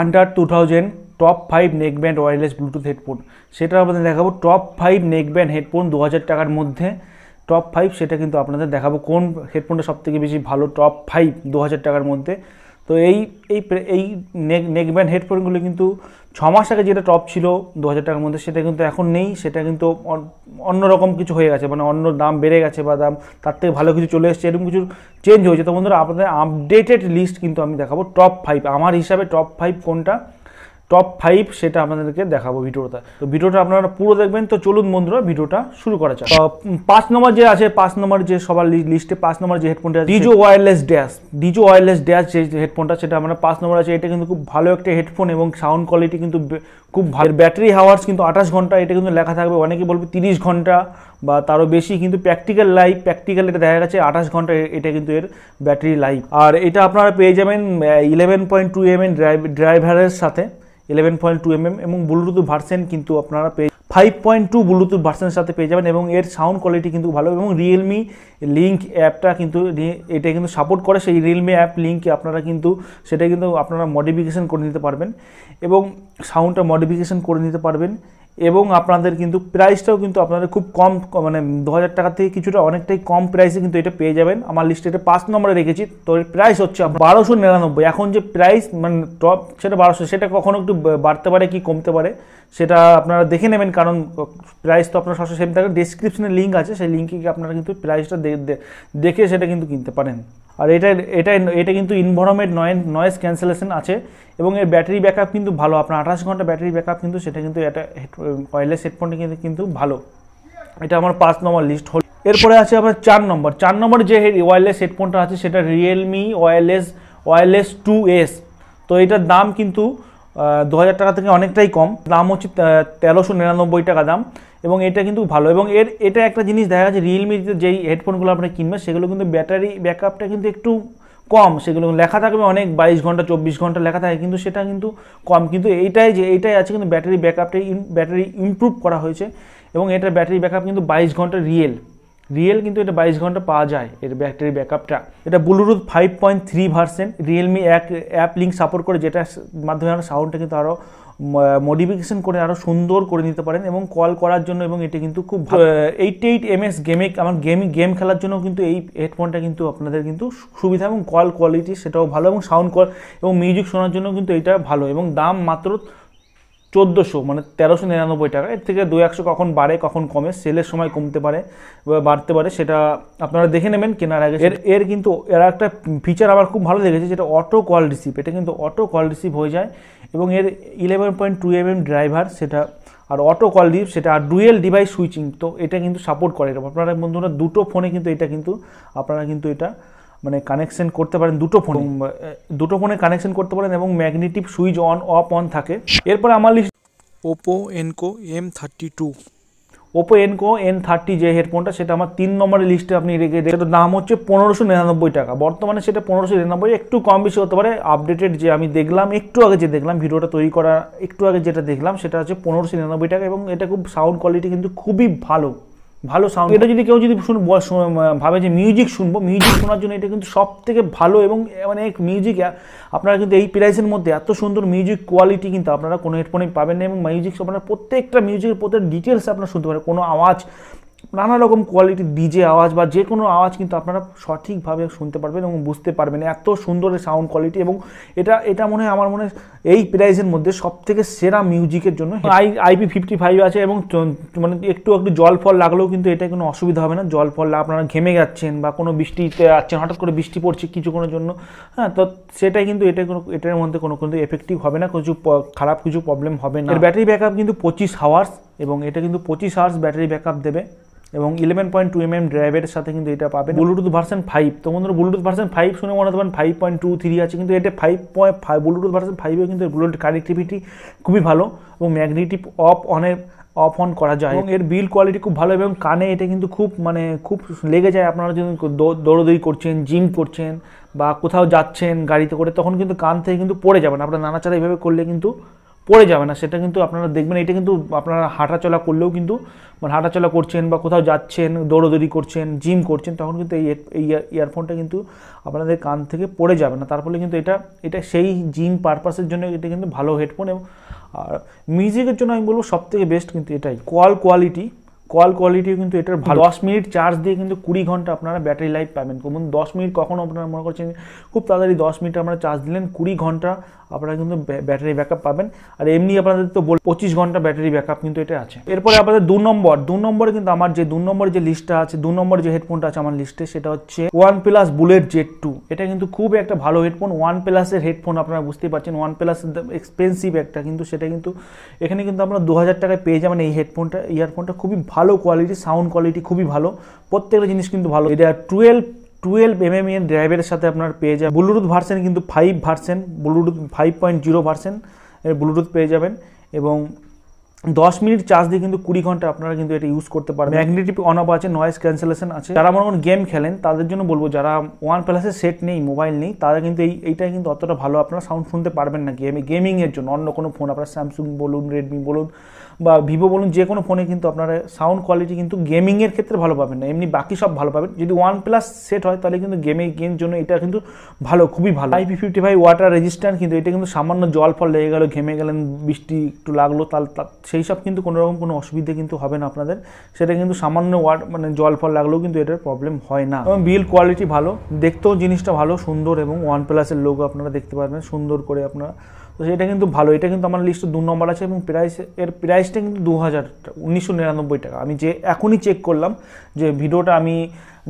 Under two thousand top five neck band wireless bluetooth headphone সেটা আপনাদের দেখাবো top five neckband headphone দু হাজার টাকার মধ্যে টপ ফাইভ সেটা কিন্তু আপনাদের দেখাবো কোন হেডফোনটা সবথেকে বেশি ভালো টপ ফাইভ দু হাজার টাকার মধ্যে তো এই এই এই নেক হেডফোনগুলো কিন্তু ছ মাস আগে যেটা টপ ছিল দু হাজার টাকার মধ্যে সেটা কিন্তু এখন নেই সেটা কিন্তু অন্যরকম কিছু হয়ে গেছে মানে অন্য দাম বেড়ে গেছে বা দাম তার থেকে ভালো কিছু চলে এসছে এরকম কিছু চেঞ্জ হয়েছে তো বন্ধুরা আপনাদের আপডেটেড লিস্ট কিন্তু আমি দেখাবো টপ ফাইভ আমার হিসাবে টপ ফাইভ কোনটা টপ ফাইভ সেটা আপনাদেরকে দেখাবো ভিডিওটা তো ভিডিওটা আপনারা পুরো দেখবেন তো চলুন বন্ধুরা ভিডিওটা শুরু করা যাক পাঁচ নম্বর যে আছে পাঁচ নম্বর যে সবার লিস্টে পাঁচ নম্বর যে হেডফোনটা আছে Dizo wireless dash Dizo wireless dash যে হেডফোনটা সেটা আমরা পাঁচ নম্বর আছে এটা কিন্তু খুব ভালো একটা হেডফোন এবং সাউন্ড কোয়ালিটি কিন্তু খুব ভালো ব্যাটারি হাওয়ার্স কিন্তু আঠাশ ঘন্টা এটা কিন্তু লেখা থাকবে অনেকে বলবে তিরিশ ঘন্টা বা তারও বেশি কিন্তু প্র্যাকটিক্যাল লাইফ প্র্যাকটিক্যাল এটা দেখা গেছে আঠাশ ঘন্টা এটা কিন্তু এর ব্যাটারি লাইফ আর এটা আপনারা পেয়ে যাবেন eleven point two M N ড্রাইভারের সাথে ইলেভেন পয়েন্ট টু এমএম এবং ব্লুটুথ ভার্সেন কিন্তু আপনারা পেয়ে ফাইভ পয়েন্ট টু ব্লুটুথ ভার্সেনের সাথে পেয়ে যাবেন এবং এর সাউন্ড কোয়ালিটি কিন্তু ভালো এবং রিয়েলমি লিঙ্ক অ্যাপটা কিন্তু এটা কিন্তু সাপোর্ট করে সেই রিলমি অ্যাপ লিঙ্কে আপনারা কিন্তু সেটা কিন্তু আপনারা মডিফিকেশান করে নিতে পারবেন এবং সাউন্ডটা মডিফিকেশান করে নিতে পারবেন এবং আপনাদের কিন্তু প্রাইসটাও কিন্তু আপনাদের খুব কম মানে দু হাজার টাকা থেকে কিছুটা অনেকটাই কম প্রাইসে কিন্তু এটা পেয়ে যাবেন আমার লিস্টে এটা পাঁচ নম্বরে রেখেছি তো এর প্রাইস হচ্ছে বারোশো নিরানব্বই এখন যে প্রাইস মানে টপ সেটা বারোশো সেটা কখনো একটু বাড়তে পারে কি কমতে পারে সেটা আপনারা দেখে নেবেন কারণ প্রাইস তো আপনার সবসময় সেম থাকে ডিসক্রিপশনে লিঙ্ক আছে সেই লিঙ্কে আপনারা কিন্তু প্রাইসটা দেখে সেটা কিন্তু কিনতে পারেন আর এটা এটা এটা কিন্তু ইনভরমেন্ট নয়েন নয়েস ক্যান্সেলেশন আছে এবং এর ব্যাটারি ব্যাকআপ কিন্তু ভালো আপনার আঠাশ ঘন্টা ব্যাটারি ব্যাকআপ কিন্তু সেটা কিন্তু এটা অয়েলেস হেডফোনটি কিন্তু কিন্তু ভালো এটা আমার পাঁচ নম্বর লিস্ট হল এরপরে আছে আমার চার নম্বর চার নম্বর যে ওয়্যারলেস হেডফোনটা আছে সেটা Realme wireless wireless two S তো এটার দাম কিন্তু দু হাজার টাকা থেকে অনেকটাই কম দাম হচ্ছে তেরোশো নিরানব্বই টাকা দাম এবং এটা কিন্তু ভালো এবং এর এটা একটা জিনিস দেখা যাচ্ছে রিয়েলমিতে যেই হেডফোনগুলো আপনি কিনবেন সেগুলো কিন্তু ব্যাটারি ব্যাকআপটা কিন্তু একটু কম সেগুলো লেখা থাকবে অনেক বাইশ ঘন্টা চব্বিশ ঘন্টা লেখা থাকে কিন্তু সেটা কিন্তু কম কিন্তু এইটাই যে এইটাই আছে কিন্তু ব্যাটারি ব্যাকআপটা ব্যাটারি ইমপ্রুভ করা হয়েছে এবং এটার ব্যাটারি ব্যাকআপ কিন্তু বাইশ ঘন্টা রিয়েল রিয়েল কিন্তু এটা বাইশ ঘন্টা পাওয়া যায় এর ব্যাটারি ব্যাকআপটা এটা bluetooth five point three version Realme এক অ্যাপ লিঙ্ক সাপোর্ট করে যেটার মাধ্যমে আমরা সাউন্ডটা কিন্তু আরও মডিফিকেশন করে আরও সুন্দর করে নিতে পারেন এবং কল করার জন্য এবং এটা কিন্তু খুব এইট এইট এম এস গেমে আমার গেম গেম খেলার জন্য কিন্তু এই হেডফোনটা কিন্তু আপনাদের কিন্তু সুবিধা এবং কল কোয়ালিটি সেটাও ভালো এবং সাউন্ড কল এবং মিউজিক শোনার জন্য কিন্তু এটা ভালো এবং দাম মাত্র চোদ্দোশো মানে তেরোশো নিরানব্বই টাকা এর থেকে দু একশো কখন বাড়ে কখন কমে সেলের সময় কমতে পারে বা বাড়তে পারে সেটা আপনারা দেখে নেবেন কেনার আগে এর এর কিন্তু এর একটা ফিচার আমার খুব ভালো লেগেছে যেটা অটো কল রিসিভ এটা কিন্তু অটো কল রিসিভ হয়ে যায় এবং এর eleven point two M M driver সেটা আর অটো কল ডিপ সেটা আর ডুয়েল ডিভাইস সুইচিং তো এটা কিন্তু সাপোর্ট করে আপনারা বন্ধুরা দুটো ফোনে কিন্তু এটা কিন্তু আপনারা কিন্তু এটা মানে কানেকশন করতে পারেন দুটো ফোন দুটো ফোনে কানেকশন করতে পারেন এবং magnetic switch on off on থাকে এরপরে আমার list Oppo Enco M thirty two Oppo Enco N thirty যে হেডফোনটা সেটা আমার তিন নম্বরের লিস্টে আপনি রেখে সেটার দাম হচ্ছে পনেরোশো নিরানব্বই টাকা বর্তমানে সেটা পনেরোশো নিরানব্বই একটু কম বেশি হতে পারে আপডেটেড যে আমি দেখলাম একটু আগে যে দেখলাম ভিডিওটা তৈরি করা একটু আগে যেটা দেখলাম সেটা হচ্ছে পনেরোশো নিরানব্বই টাকা এবং এটা খুব সাউন্ড কোয়ালিটি কিন্তু খুবই ভালো ভালো সাউন্ড এটা যদি কেউ যদি ভাবে যে মিউজিক শুনবো মিউজিক শোনার জন্য এটা কিন্তু সব থেকে ভালো এবং মানে মিউজিক আপনারা কিন্তু এই প্রাইসের মধ্যে এত সুন্দর মিউজিক কোয়ালিটি কিন্তু আপনারা কোনো হেডফোনে পাবেন না এবং মিউজিক আপনারা প্রত্যেকটা মিউজিকের প্রত্যেক ডিটেলস আপনারা শুনতে পারেন কোনো আওয়াজ নানা রকম কোয়ালিটির ডিজে আওয়াজ বা যে কোনো আওয়াজ কিন্তু আপনারা সঠিকভাবে শুনতে পারবেন এবং বুঝতে পারবেন এত সুন্দর সাউন্ড কোয়ালিটি এবং এটা এটা মনে হয় আমার মনে হয় এই প্রাইজের মধ্যে সব থেকে সেরা মিউজিকের জন্য আই আইপি ফিফটি ফাইভ আছে এবং মানে একটু একটু জল ফল লাগলেও কিন্তু এটা কোনো অসুবিধা হবে না জল ফল আপনারা ঘেমে যাচ্ছেন বা কোনো বৃষ্টিতে যাচ্ছেন হঠাৎ করে বৃষ্টি পড়ছে কিছুক্ষণের জন্য হ্যাঁ তো সেটাই কিন্তু এটা কোনো এটার মধ্যে কোনো কিন্তু এফেক্টিভ হবে না কিছু খারাপ কিছু প্রবলেম হবে না এর ব্যাটারি ব্যাকআপ কিন্তু পঁচিশ হাওয়ার্স এবং এটা কিন্তু পঁচিশ আওয়ার্স ব্যাটারি ব্যাকআপ দেবে এবং eleven point two M M ড্রাইভের সাথে কিন্তু এটা পাবে ব্লুটুথ ভার্সন ফাইভ তো বন্ধুরা ব্লুটুথ ভার্সন ফাইভ শুনে মনে হতে ফাইভ পয়েন্ট টু থ্রি আছে কিন্তু এটা five point five bluetooth version ফাইভেও কিন্তু ব্লুটুথ কানেক্টিভিটি খুবই ভালো এবং ম্যাগনেটিক অফ অনের অফ অন করা যায় এবং এর বিল কোয়ালিটি খুব ভালো এবং কানে এটা কিন্তু খুব মানে খুব লেগে যায় আপনারা যদি দৌড়দৌড়ি করছেন জিম করছেন বা কোথাও যাচ্ছেন গাড়িতে করে তখন কিন্তু কান থেকে কিন্তু পড়ে যাবেন আপনার নানাচারা এইভাবে করলে কিন্তু পড়ে যাবে না সেটা কিন্তু আপনারা দেখবেন এটা কিন্তু আপনারা হাঁটাচলা করলেও কিন্তু মানে হাঁটাচলা করছেন বা কোথাও যাচ্ছেন দৌড়দৌড়ি করছেন জিম করছেন তখন কিন্তু এই এই ইয়ারফোনটা কিন্তু আপনাদের কান থেকে পড়ে যাবে না তার ফলে কিন্তু এটা এটা সেই জিম পারপাসের জন্য এটা কিন্তু ভালো হেডফোন এবং আর মিউজিকের জন্য আমি বলবো সবথেকে বেস্ট কিন্তু এটাই কল কোয়ালিটি কল কোয়ালিটিও কিন্তু এটার ভালো দশ মিনিট চার্জ দিয়ে কিন্তু কুড়ি ঘন্টা আপনারা ব্যাটারি লাইফ পাবেন কোন দশ মিনিট কখনো আপনারা মনে করছেন খুব তাড়াতাড়ি দশ মিনিট আপনারা চার্জ দিলেন কুড়ি ঘন্টা আপনারা কিন্তু ব্যাটারি ব্যাকআপ পাবেন আর এমনি আপনাদের তো বল পঁচিশ ঘন্টা ব্যাটারি ব্যাকআপ কিন্তু এটা আছে এরপরে আপনাদের দু নম্বর দু নম্বরে কিন্তু আমার যে দু নম্বর যে লিস্টটা আছে দু নম্বর যে হেডফোনটা আছে আমার লিস্টে সেটা হচ্ছে OnePlus bullet Z two এটা কিন্তু খুব একটা ভালো হেডফোন ওয়ান প্লাসের হেডফোন আপনারা বুঝতেই পারছেন ওয়ান প্লাস এক্সপেন্সিভ একটা কিন্তু সেটা কিন্তু এখানে কিন্তু আপনারা দু হাজার টাকায় পেয়ে যাবেন এই হেডফোনটা ইয়ারফোনটা খুবই ভালো কোয়ালিটি সাউন্ড কোয়ালিটি খুবই ভালো প্রত্যেকটা জিনিস কিন্তু ভালো এটা টুয়েলভ টুয়েলভ এম এম এর ড্রাইভের সাথে আপনার পেয়ে যাবে ব্লুটুথ ভার্সেন কিন্তু five version bluetooth five point zero version bluetooth পেয়ে যাবেন এবং দশ মিনিট চার্জ দিয়ে কিন্তু কুড়ি ঘন্টা আপনারা কিন্তু এটা ইউজ করতে পারেন ম্যাগনেটিক অন অফ আছে নয়েস ক্যান্সেলেশন আছে যারা মনে করুন গেম খেলেন তাদের জন্য বলবো যারা ওয়ান প্লাসের সেট নেই মোবাইল নেই তারা কিন্তু এই এইটা কিন্তু অতটা ভালো আপনারা সাউন্ড শুনতে পারবেন না গেমে গেমিংয়ের জন্য অন্য কোনো ফোন আপনার স্যামসুং বলুন রেডমি বলুন বা ভিভো বলুন যে কোনো ফোনে কিন্তু আপনারা সাউন্ড কোয়ালিটি কিন্তু গেমিংয়ের ক্ষেত্রে ভালো পাবেন না এমনি বাকি সব ভালো পাবেন যদি ওয়ান প্লাস সেট হয় তাহলে কিন্তু গেমে গেম জন্য এটা কিন্তু ভালো খুবই ভালো IP fifty five water resistant কিন্তু এটা কিন্তু সামান্য জল ফল লেগে গেলো ঘেমে গেলেন বৃষ্টি একটু লাগলো তার সেই সব কিন্তু কোনো রকম কোনো অসুবিধে কিন্তু হবে না আপনাদের সেটা কিন্তু সামান্য ওয়াট মানে জল ফল লাগলেও কিন্তু এটার প্রবলেম হয় না এবং বিল কোয়ালিটি ভালো দেখতেও জিনিসটা ভালো সুন্দর এবং ওয়ান প্লাসের লোক আপনারা দেখতে পারবেন সুন্দর করে আপনারা তো সেটা কিন্তু ভালো এটা কিন্তু আমার লিস্টে দু নম্বর আছে এবং প্রাইস এর প্রাইস প্রাইসটা কিন্তু দু হাজার উনিশশো নিরানব্বই টাকা আমি যে এখনই চেক করলাম যে ভিডিওটা আমি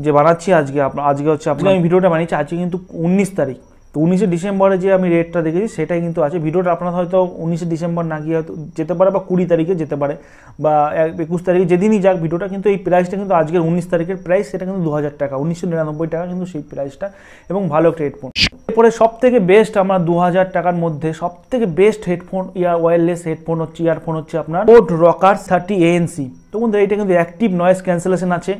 যে বানাচ্ছি আজকে আজকে হচ্ছে আপনি হ্যাঁ। আমি ভিডিওটা বানিয়েছি আজকে কিন্তু উনিশ তারিখ তো উনিশে ডিসেম্বরে যে আমি রেটটা দেখেছি সেটাই কিন্তু আছে ভিডিওটা আপনার হয়তো উনিশে ডিসেম্বর না গিয়ে হয়তো যেতে পারে বা কুড়ি তারিখে যেতে পারে বা একুশ তারিখে যেদিনই যাক ভিডিওটা কিন্তু এই প্রাইসটা কিন্তু আজকের উনিশ তারিখের প্রাইস সেটা কিন্তু দু হাজার টাকা উনিশশো নিরানব্বই টাকা কিন্তু সেই প্রাইসটা এবং ভালো একটা হেডফোন এরপরে সব থেকে বেস্ট আমরা দু হাজার টাকার মধ্যে সব থেকে best headphone ear wireless headphone হচ্ছে ইয়ারফোন হচ্ছে আপনার বোট রকার থার্টি এএনসি তো বন্ধু এইটা কিন্তু অ্যাক্টিভ নয়েস ক্যান্সেলেশন আছে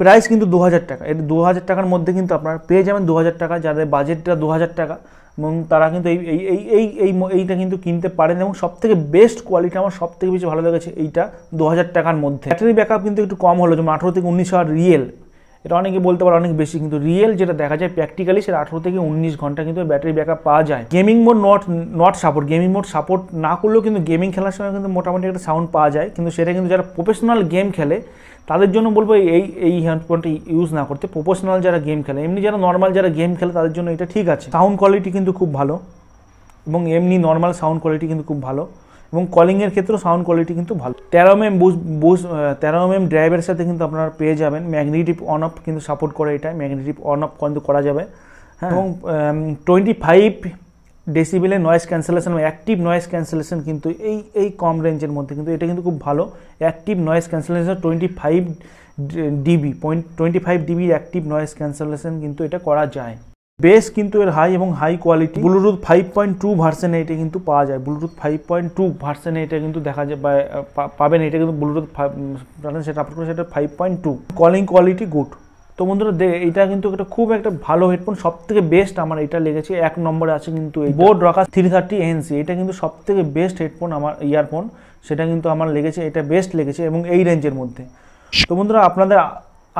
প্রাইস কিন্তু দু হাজার টাকা এর দু হাজার টাকার মধ্যে কিন্তু আপনারা পেয়ে যাবেন দু হাজার টাকা যাদের বাজেটটা দু হাজার টাকা এবং তারা কিন্তু এই এই এই এই এই এইটা কিন্তু কিনতে পারেন এবং সবথেকে বেস্ট কোয়ালিটি আমার সবথেকে বেশি ভালো লেগেছে এইটা দু হাজার টাকার মধ্যে ব্যাটারি ব্যাকআপ কিন্তু একটু কম হলো যেমন আঠেরো থেকে উনিশ হওয়ার রিয়েল এটা অনেকে বলতে পারে অনেক বেশি কিন্তু রিয়েল যেটা দেখা যায় প্র্যাকটিক্যালি সেটা আঠেরো থেকে উনিশ ঘন্টা কিন্তু ব্যাটারি ব্যাকআপ পাওয়া যায় gaming mode not not support gaming mode support না করলেও কিন্তু গেমিং খেলার সময় কিন্তু মোটামুটি একটা সাউন্ড পাওয়া যায় কিন্তু সেটা কিন্তু যারা প্রফেশনাল গেম খেলে তাদের জন্য বলবো এই এই হেডফোনটা ইউজ না করতে প্রফেশনাল যারা গেম খেলে এমনি যারা নর্মাল যারা গেম খেলে তাদের জন্য এটা ঠিক আছে সাউন্ড কোয়ালিটি কিন্তু খুব ভালো এবং এমনি নর্মাল সাউন্ড কোয়ালিটি কিন্তু খুব ভালো এবং কলিংয়ের ক্ষেত্রেও সাউন্ড কোয়ালিটি কিন্তু ভালো তেরো এম এম বুস বুস তেরো এম এম ড্রাইভের সাথে কিন্তু আপনারা পেয়ে যাবেন ম্যাগনেটিভ অন অফ কিন্তু সাপোর্ট করে এটা ম্যাগনেটিভ অন অফ কিন্তু করা যাবে হ্যাঁ এবং টোয়েন্টি ফাইভ ডেসিবিলে নয়েস ক্যান্সেলেশন বা অ্যাক্টিভ নয়েস ক্যান্সেলেশন কিন্তু এই এই কম রেঞ্জের মধ্যে কিন্তু এটা কিন্তু খুব ভালো active noise cancellation twenty five DB point twenty five ডিবির অ্যাক্টিভ নয়েস ক্যান্সেলেশন কিন্তু এটা করা যায় বেস কিন্তু এর হাই এবং high quality bluetooth five point two ভার্সেনে এটা কিন্তু পাওয়া যায় ব্লুটুথ ফাইভ পয়েন্ট টু ভার্সেনে এটা কিন্তু দেখা যায় পাবেন এটা কিন্তু ব্লুটুথ সেটা করে সেটা five point two calling quality good তো বন্ধুরা দে এটা কিন্তু একটা খুব একটা ভালো হেডফোন সব থেকে বেস্ট আমার এটা লেগেছে এক নম্বরে আছে কিন্তু এই boAt Rockerz three thirty NC এটা কিন্তু সব থেকে বেস্ট হেডফোন আমার ইয়ারফোন সেটা কিন্তু আমার লেগেছে এটা বেস্ট লেগেছে এবং এই রেঞ্জের মধ্যে তো বন্ধুরা আপনাদের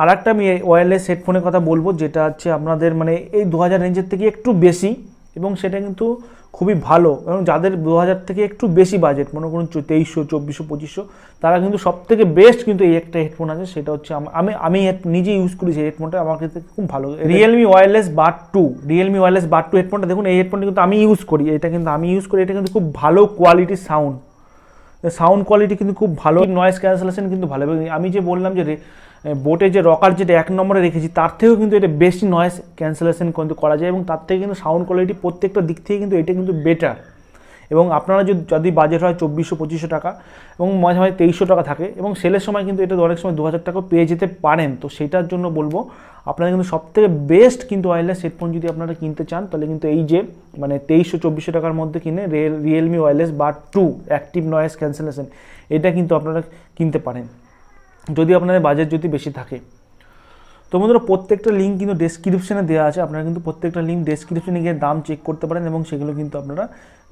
আর একটা আমি ওয়্যারলেস হেডফোনের কথা বলবো যেটা হচ্ছে আপনাদের মানে এই দু হাজার রেঞ্জের থেকে একটু বেশি এবং সেটা কিন্তু খুবই ভালো এবং যাদের দু হাজার থেকে একটু বেশি বাজেট মনে করুন তেইশশো চব্বিশশো পঁচিশশো তারা কিন্তু সব থেকে বেস্ট কিন্তু এই একটা হেডফোন আছে সেটা হচ্ছে আমি আমি নিজেই ইউজ করি সেই হেডফোনটা আমার ক্ষেত্রে খুব ভালো Realme wireless bar two Realme wireless bar two হেডফোনটা দেখুন এই হেডফোনটা কিন্তু আমি ইউজ করি এটা কিন্তু আমি ইউজ করি এটা কিন্তু খুব ভালো কোয়ালিটির সাউন্ড সাউন্ড কোয়ালিটি কিন্তু খুব ভালো নয়েস ক্যান্সেলেশন কিন্তু ভালো আমি যে বললাম যে বোটে যে রকার যেটা এক নম্বরে রেখেছি তার থেকেও কিন্তু এটা বেশি নয়েস ক্যান্সেলেশন কিন্তু করা যায় এবং তার থেকে কিন্তু সাউন্ড কোয়ালিটি প্রত্যেকটা দিক থেকে কিন্তু এটা কিন্তু বেটার এবং আপনারা যদি যদি বাজেট হয় চব্বিশশো পঁচিশশো টাকা এবং মাঝে মাঝে তেইশশো টাকা থাকে এবং সেলের সময় কিন্তু এটা অনেক সময় দু হাজার টাকাও পেয়ে যেতে পারেন তো সেটার জন্য বলবো আপনারা কিন্তু সবথেকে বেস্ট কিন্তু ওয়ারলেস হেডফোন যদি আপনারা কিনতে চান তাহলে কিন্তু এই যে মানে তেইশশো চব্বিশশো টাকার মধ্যে কিনে রিয়েল রিয়েলমি ওয়ারলেস বা টু অ্যাক্টিভ নয়েস ক্যান্সেলেশন এটা কিন্তু আপনারা কিনতে পারেন যদি আপনাদের বাজেট যদি বেশি থাকে তো বন্ধুরা প্রত্যেকটা লিঙ্ক কিন্তু ডেসক্রিপশানে দেওয়া আছে আপনারা কিন্তু প্রত্যেকটা লিঙ্ক ডেসক্রিপশানে গিয়ে দাম চেক করতে পারেন এবং সেগুলো কিন্তু আপনারা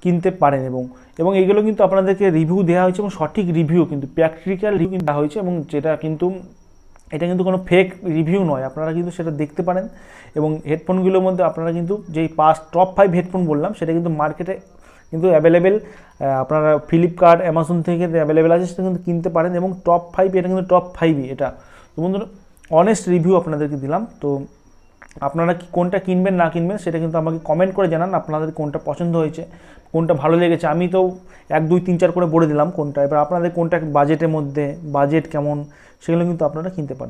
কিনতে পারেন এবং এবং এগুলো কিন্তু আপনাদেরকে রিভিউ দেওয়া হয়েছে এবং সঠিক রিভিউ কিন্তু প্র্যাকটিক্যাল রিভিউ দেওয়া হয়েছে এবং যেটা কিন্তু এটা কিন্তু কোনো ফেক রিভিউ নয় আপনারা কিন্তু সেটা দেখতে পারেন এবং হেডফোনগুলোর মধ্যে আপনারা কিন্তু যেই পাস টপ ফাইভ হেডফোন বললাম সেটা কিন্তু মার্কেটে কিন্তু অ্যাভেলেবেল আপনারা ফ্লিপকার্ট অ্যামাজন থেকে অ্যাভেলেবেল আছে সেটা কিন্তু কিনতে পারেন এবং টপ ফাইভ এটা কিন্তু টপ ফাইভই এটা তো বন্ধুরা অনেস্ট রিভিউ আপনাদেরকে দিলাম তো আপনারা কি কোনটা কিনবেন না কিনবেন সেটা কিন্তু আমাকে কমেন্ট করে জানান আপনাদের কোনটা পছন্দ হয়েছে কোনটা ভালো লেগেছে আমি তো এক দুই তিন চার করে বলে দিলাম কোনটা এবার আপনাদের কোনটা বাজেটের মধ্যে বাজেট কেমন সেগুলো কিন্তু আপনারা কিনতে পারেন